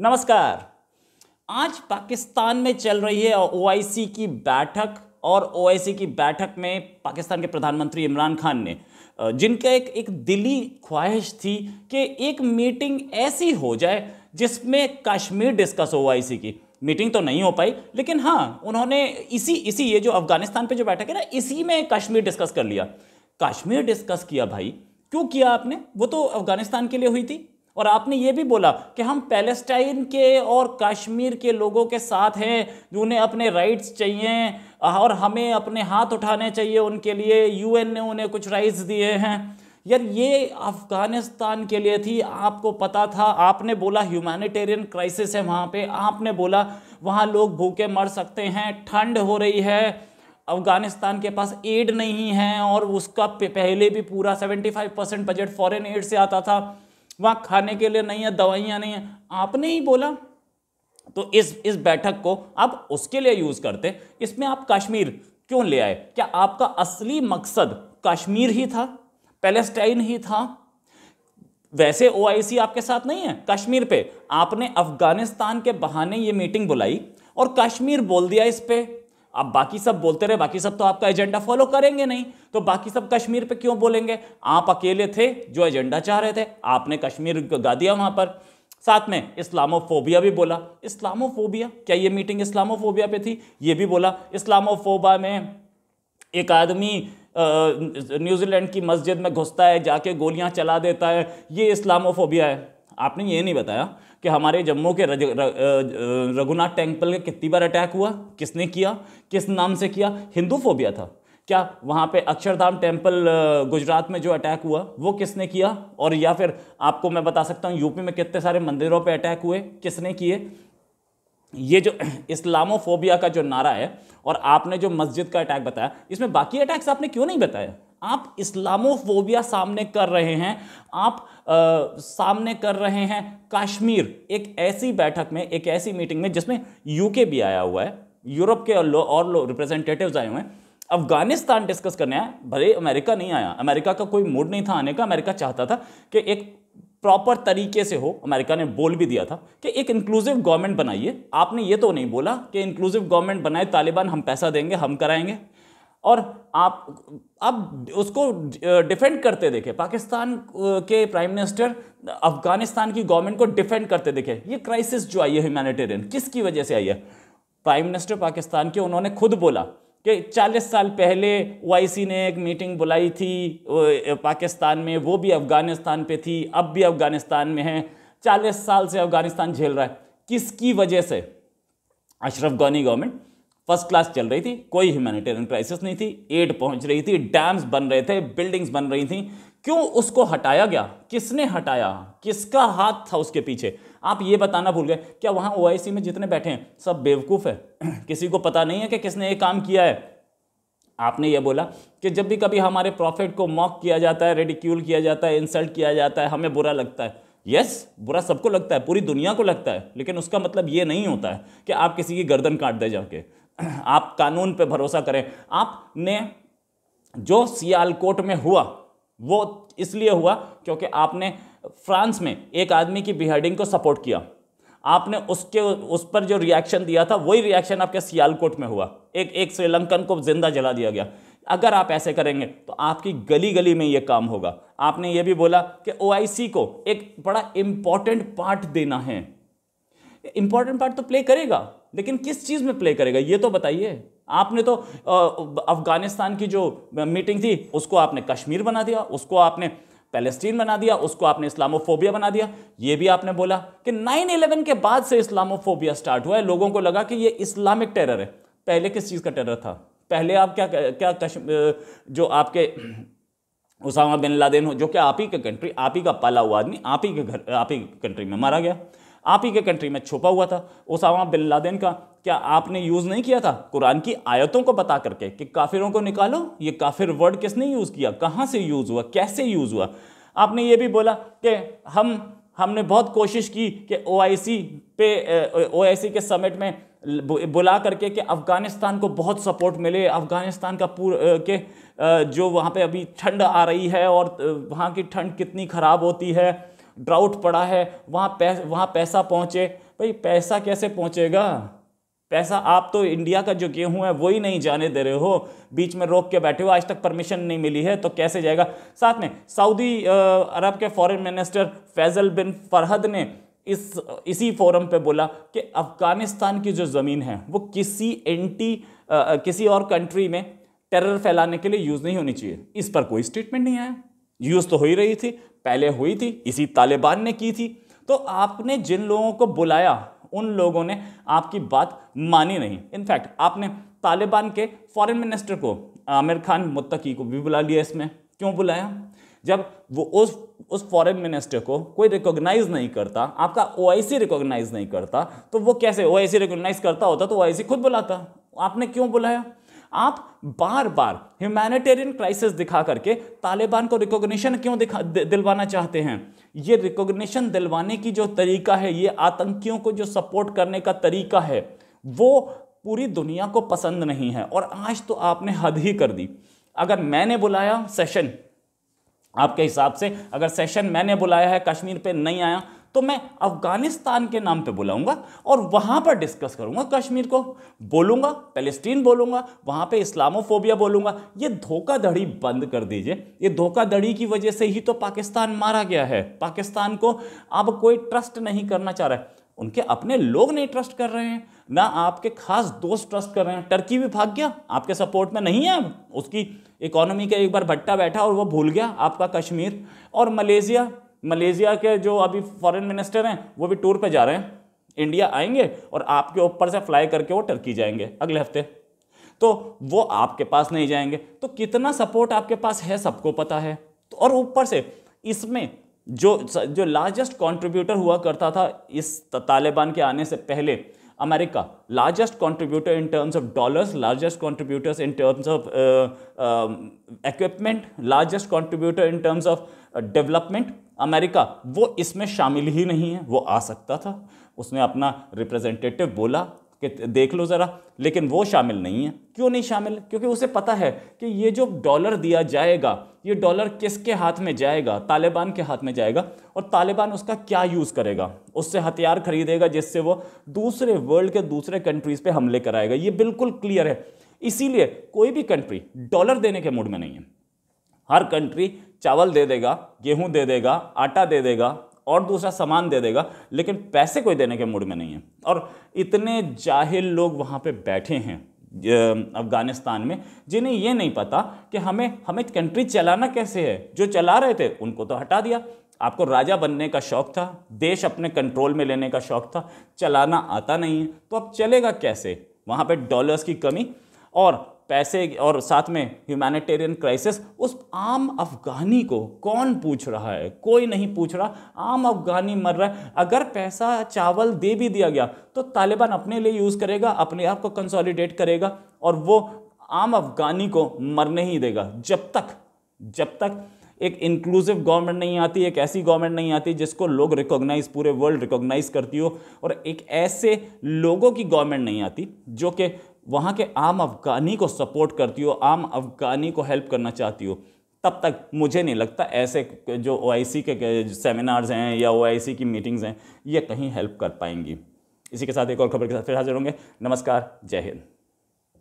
नमस्कार आज पाकिस्तान में चल रही है ओआईसी की बैठक और ओआईसी की बैठक में पाकिस्तान के प्रधानमंत्री इमरान खान ने जिनका एक एक दिली ख्वाहिश थी कि एक मीटिंग ऐसी हो जाए जिसमें कश्मीर डिस्कस हो ओआईसी की मीटिंग तो नहीं हो पाई लेकिन हाँ उन्होंने इसी इसी ये जो अफगानिस्तान पे जो बैठक है ना इसी में कश्मीर डिस्कस कर लिया कश्मीर डिस्कस किया भाई क्यों किया आपने वो तो अफगानिस्तान के लिए हुई थी और आपने ये भी बोला कि हम पैलेस्टाइन के और कश्मीर के लोगों के साथ हैं जो उन्हें अपने राइट्स चाहिए और हमें अपने हाथ उठाने चाहिए उनके लिए यूएन ने उन्हें कुछ राइट्स दिए हैं यार ये अफ़गानिस्तान के लिए थी आपको पता था आपने बोला ह्यूमैनिटेरियन क्राइसिस है वहाँ पे आपने बोला वहाँ लोग भूखे मर सकते हैं ठंड हो रही है अफ़गानिस्तान के पास एड नहीं है और उसका पहले भी पूरा seventy five percent budget foreign aid से आता था वहाँ खाने के लिए नहीं है दवाइयाँ नहीं है आपने ही बोला तो इस इस बैठक को आप उसके लिए यूज़ करते इसमें आप कश्मीर क्यों ले आए क्या आपका असली मकसद कश्मीर ही था पैलेस्टाइन ही था वैसे ओ आपके साथ नहीं है कश्मीर पे आपने अफगानिस्तान के बहाने ये मीटिंग बुलाई और कश्मीर बोल दिया इस पर आप बाकी सब बोलते रहे बाकी सब तो आपका एजेंडा फॉलो करेंगे नहीं तो बाकी सब कश्मीर पे क्यों बोलेंगे आप अकेले थे जो एजेंडा चाह रहे थे आपने कश्मीर गा दिया वहाँ पर साथ में इस्लामोफोबिया भी बोला इस्लामोफोबिया क्या ये मीटिंग इस्लामोफोबिया पे थी ये भी बोला इस्लामोफोबा में एक आदमी न्यूजीलैंड की मस्जिद में घुसता है जाके गोलियां चला देता है ये इस्लामोफोबिया है आपने ये नहीं बताया कि हमारे जम्मू के रज, रघुनाथ टेम्पल के कितनी बार अटैक हुआ किसने किया किस नाम से किया हिंदू फोबिया था क्या वहाँ पे अक्षरधाम टेम्पल गुजरात में जो अटैक हुआ वो किसने किया और या फिर आपको मैं बता सकता हूँ यूपी में कितने सारे मंदिरों पे अटैक हुए किसने किए ये जो इस्लामोफोबिया का जो नारा है और आपने जो मस्जिद का अटैक बताया इसमें बाकी अटैक्स आपने क्यों नहीं बताया आप इस्लामोफोबिया सामने कर रहे हैं आप आ, सामने कर रहे हैं कश्मीर एक ऐसी बैठक में एक ऐसी मीटिंग में जिसमें यूके भी आया हुआ है यूरोप के लो, और लो रिप्रेजेंटेटिव आए हुए हैं अफगानिस्तान डिस्कस करने आया भले अमेरिका नहीं आया अमेरिका का कोई मूड नहीं था आने का अमेरिका चाहता था कि एक प्रॉपर तरीके से हो अमेरिका ने बोल भी दिया था कि एक इंक्लूसिव गवर्नमेंट बनाइए आपने ये तो नहीं बोला कि इंक्लूसिव गवर्नमेंट बनाए तालिबान हम पैसा देंगे हम कराएंगे और आप अब उसको डिफेंड करते देखे पाकिस्तान के प्राइम मिनिस्टर अफगानिस्तान की गवर्नमेंट को डिफेंड करते देखे ये क्राइसिस जो आई है ह्यूमैनिटेरियन किसकी वजह से आई है प्राइम मिनिस्टर पाकिस्तान के उन्होंने खुद बोला कि 40 साल पहले ओआईसी ने एक मीटिंग बुलाई थी पाकिस्तान में वो भी अफगानिस्तान पे थी अब भी अफगानिस्तान में है 40 साल से अफगानिस्तान झेल रहा है किसकी वजह से Ashraf Ghani government first class चल रही थी कोई ह्यूमैनिटेरियन क्राइसिस नहीं थी एड पहुंच रही थी डैम्स बन रहे थे बिल्डिंग्स बन रही थी क्यों उसको हटाया गया किसने हटाया किसका हाथ था उसके पीछे आप ये बताना भूल गए क्या वहाँ ओ में जितने बैठे हैं सब बेवकूफ़ है किसी को पता नहीं है कि किसने ये काम किया है आपने ये बोला कि जब भी कभी हमारे प्रॉफिट को मॉक किया जाता है रेडिक्यूल किया जाता है इंसल्ट किया जाता है हमें बुरा लगता है यस yes, बुरा सबको लगता है पूरी दुनिया को लगता है लेकिन उसका मतलब ये नहीं होता है कि आप किसी की गर्दन काट दे जाके आप कानून पे भरोसा करें आपने जो सियालकोट में हुआ वो इसलिए हुआ क्योंकि आपने फ्रांस में एक आदमी की बिहेडिंग को सपोर्ट किया आपने उसके उस पर जो रिएक्शन दिया था वही रिएक्शन आपके सियालकोट में हुआ एक एक श्रीलंकन को जिंदा जला दिया गया अगर आप ऐसे करेंगे तो आपकी गली गली में ये काम होगा आपने ये भी बोला कि ओ को एक बड़ा इम्पॉर्टेंट पार्ट देना है इम्पॉर्टेंट पार्ट तो प्ले करेगा लेकिन किस चीज़ में प्ले करेगा ये तो बताइए आपने तो अफगानिस्तान की जो मीटिंग थी उसको आपने कश्मीर बना दिया उसको आपने पैलेस्टीन बना दिया उसको आपने इस्लामोफोबिया बना दिया ये भी आपने बोला कि 9/11 के बाद से इस्लामोफोबिया स्टार्ट हुआ है लोगों को लगा कि ये इस्लामिक टेरर है पहले किस चीज़ का टेरर था पहले आप क्या क्या जो आपके उसामा बिन लादेन हो जो कि आप ही के कंट्री आप ही का पाला हुआ आदमी आप ही के घर आप ही कंट्री में मारा गया आप ही के कंट्री में छुपा हुआ था उसामा बिन लादेन का क्या आपने यूज़ नहीं किया था कुरान की आयतों को बता करके कि काफिरों को निकालो ये काफिर वर्ड किसने यूज़ किया कहाँ से यूज़ हुआ कैसे यूज़ हुआ आपने ये भी बोला कि हम हमने बहुत कोशिश की कि ओ पे ओ के समिट में बुला करके कि अफ़गानिस्तान को बहुत सपोर्ट मिले अफ़गानिस्तान का पूर के जो वहाँ पे अभी ठंड आ रही है और वहाँ की ठंड कितनी ख़राब होती है ड्राउट पड़ा है वहाँ पैस वहाँ पैसा पहुँचे भाई पैसा कैसे पहुँचेगा पैसा आप तो इंडिया का जो गेहूँ है वही नहीं जाने दे रहे हो बीच में रोक के बैठे हो आज तक परमिशन नहीं मिली है तो कैसे जाएगा साथ में सऊदी अरब के foreign minister Faisal bin Farhad ने इस इसी फोरम पे बोला कि अफ़गानिस्तान की जो ज़मीन है वो किसी एंटी किसी और कंट्री में टेरर फैलाने के लिए यूज़ नहीं होनी चाहिए इस पर कोई स्टेटमेंट नहीं आया यूज़ तो हो ही रही थी पहले हुई थी इसी तालिबान ने की थी तो आपने जिन लोगों को बुलाया उन लोगों ने आपकी बात मानी नहीं इनफैक्ट आपने तालिबान के फॉरेन मिनिस्टर को आमिर खान मुत्तकी को भी बुला लिया इसमें क्यों बुलाया जब वो उस उस फॉरेन मिनिस्टर को कोई रिकॉग्नाइज नहीं करता आपका ओ रिकॉग्नाइज नहीं करता तो वो कैसे ओ रिकॉग्नाइज करता होता तो ओ खुद बुलाता आपने क्यों बुलाया आप बार बार ह्यूमैनिटेरियन क्राइसिस दिखा करके तालिबान को रिकॉग्निशन क्यों दिखा दिलवाना चाहते हैं ये रिकॉग्निशन दिलवाने की जो तरीका है ये आतंकियों को जो सपोर्ट करने का तरीका है वो पूरी दुनिया को पसंद नहीं है और आज तो आपने हद ही कर दी अगर मैंने बुलाया सेशन आपके हिसाब से अगर सेशन मैंने बुलाया है कश्मीर पे नहीं आया तो मैं अफ़गानिस्तान के नाम पे बुलाऊंगा और वहां पर डिस्कस करूंगा कश्मीर को बोलूंगा पैलेस्टीन बोलूंगा वहां पे इस्लामोफोबिया बोलूँगा ये धोखाधड़ी बंद कर दीजिए ये धोखाधड़ी की वजह से ही तो पाकिस्तान मारा गया है पाकिस्तान को अब कोई ट्रस्ट नहीं करना चाह रहा है उनके अपने लोग नहीं ट्रस्ट कर रहे हैं ना आपके खास दोस्त ट्रस्ट कर रहे हैं टर्की भी भाग गया आपके सपोर्ट में नहीं है उसकी इकोनॉमी का एक बार भट्टा बैठा और वो भूल गया आपका कश्मीर और मलेशिया मलेशिया के जो अभी फॉरेन मिनिस्टर हैं वो भी टूर पे जा रहे हैं इंडिया आएंगे और आपके ऊपर से फ्लाई करके वो टर्की जाएंगे अगले हफ्ते तो वो आपके पास नहीं जाएंगे तो कितना सपोर्ट आपके पास है सबको पता है तो और ऊपर से इसमें जो जो लार्जेस्ट कंट्रीब्यूटर हुआ करता था इस तालिबान के आने से पहले America, largest contributor in terms of dollars, largest contributors in terms of uh, um, equipment, largest contributor in terms of development America वो इसमें शामिल ही नहीं है वो आ सकता था उसने अपना रिप्रेजेंटेटिव बोला कि देख लो ज़रा लेकिन वो शामिल नहीं है क्यों नहीं शामिल क्योंकि उसे पता है कि ये जो डॉलर दिया जाएगा ये डॉलर किसके हाथ में जाएगा तालिबान के हाथ में जाएगा और तालिबान उसका क्या यूज़ करेगा उससे हथियार खरीदेगा जिससे वो दूसरे वर्ल्ड के दूसरे कंट्रीज़ पर हमले कराएगा ये बिल्कुल क्लियर है इसीलिए कोई भी कंट्री डॉलर देने के मूड में नहीं है हर कंट्री चावल दे देगा गेहूं दे देगा आटा दे देगा और दूसरा सामान दे देगा लेकिन पैसे कोई देने के मूड में नहीं है और इतने जाहिल लोग वहाँ पे बैठे हैं अफ़गानिस्तान में जिन्हें ये नहीं पता कि हमें हमें कंट्री चलाना कैसे है जो चला रहे थे उनको तो हटा दिया आपको राजा बनने का शौक़ था देश अपने कंट्रोल में लेने का शौक़ था चलाना आता नहीं है तो अब चलेगा कैसे वहाँ पे डॉलर्स की कमी और पैसे और साथ में ह्यूमैनिटेरियन क्राइसिस उस आम अफगानी को कौन पूछ रहा है कोई नहीं पूछ रहा आम अफगानी मर रहा है अगर पैसा चावल दे भी दिया गया तो तालिबान अपने लिए यूज़ करेगा अपने आप को कंसोलिडेट करेगा और वो आम अफगानी को मरने ही देगा जब तक जब तक एक इंक्लूसिव गवर्नमेंट नहीं आती एक ऐसी गवर्नमेंट नहीं आती जिसको लोग रिकॉग्नाइज पूरे वर्ल्ड रिकॉग्नाइज करती हो और एक ऐसे लोगों की गवर्नमेंट नहीं आती जो कि वहाँ के आम अफगानी को सपोर्ट करती हो आम अफगानी को हेल्प करना चाहती हो तब तक मुझे नहीं लगता ऐसे जो ओ के सेमिनार्स हैं या ओ की मीटिंग्स हैं ये कहीं हेल्प कर पाएंगी इसी के साथ एक और खबर के साथ फिर हाजिर होंगे नमस्कार जय हिंद